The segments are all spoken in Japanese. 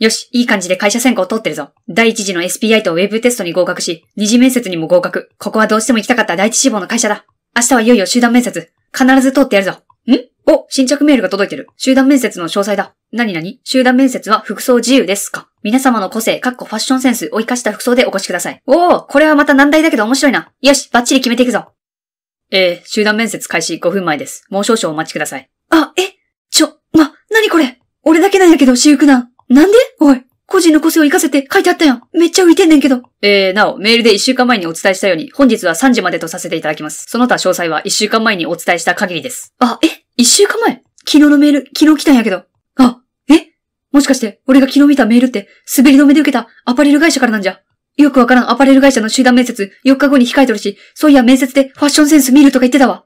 よし、いい感じで会社選考通ってるぞ。第一次の SPI とウェブテストに合格し、二次面接にも合格。ここはどうしても行きたかった第一志望の会社だ。明日はいよいよ集団面接。必ず通ってやるぞ。んお、新着メールが届いてる。集団面接の詳細だ。なになに集団面接は服装自由ですか皆様の個性、かっこファッションセンスを活かした服装でお越しください。おお、これはまた難題だけど面白いな。よし、バッチリ決めていくぞ。えー、集団面接開始5分前です。もう少々お待ちください。あ、え、ちょ、ま、なにこれ俺だけなんやけど、私服なん。なんでおい。個人の個性を活かせて書いてあったやん。めっちゃ浮いてんねんけど。えー、なお、メールで1週間前にお伝えしたように、本日は3時までとさせていただきます。その他詳細は1週間前にお伝えした限りです。あ、え ?1 週間前昨日のメール、昨日来たんやけど。あ、えもしかして、俺が昨日見たメールって、滑り止めで受けたアパレル会社からなんじゃ。よくわからんアパレル会社の集団面接、4日後に控えとるし、そういや面接でファッションセンス見るとか言ってたわ。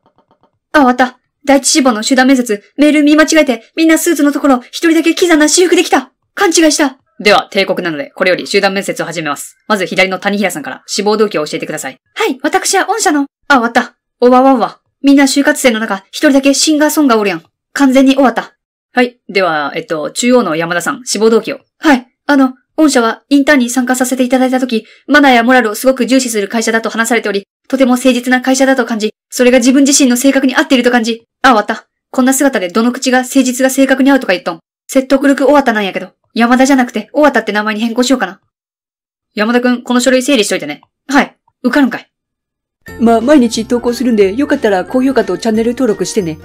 あ、終わった。第一志望の集団面接、メール見間違えて、みんなスーツのところ、一人だけキザな私服できた。勘違いしたでは、帝国なので、これより集団面接を始めます。まず左の谷平さんから志望動機を教えてください。はい、私は御社の。あ、終わった。おわわわ。みんな就活生の中、一人だけシンガーソンがおるやん。完全に終わった。はい。では、えっと、中央の山田さん、志望動機を。はい。あの、御社はインターンに参加させていただいたとき、マナーやモラルをすごく重視する会社だと話されており、とても誠実な会社だと感じ、それが自分自身の性格に合っていると感じ。あ、終わった。こんな姿でどの口が誠実が性格に合うとか言っとん。説得力終わったなんやけど。山田じゃなくて、大和って名前に変更しようかな。山田くん、この書類整理しといてね。はい。受かるんかい。まあ、毎日投稿するんで、よかったら高評価とチャンネル登録してね。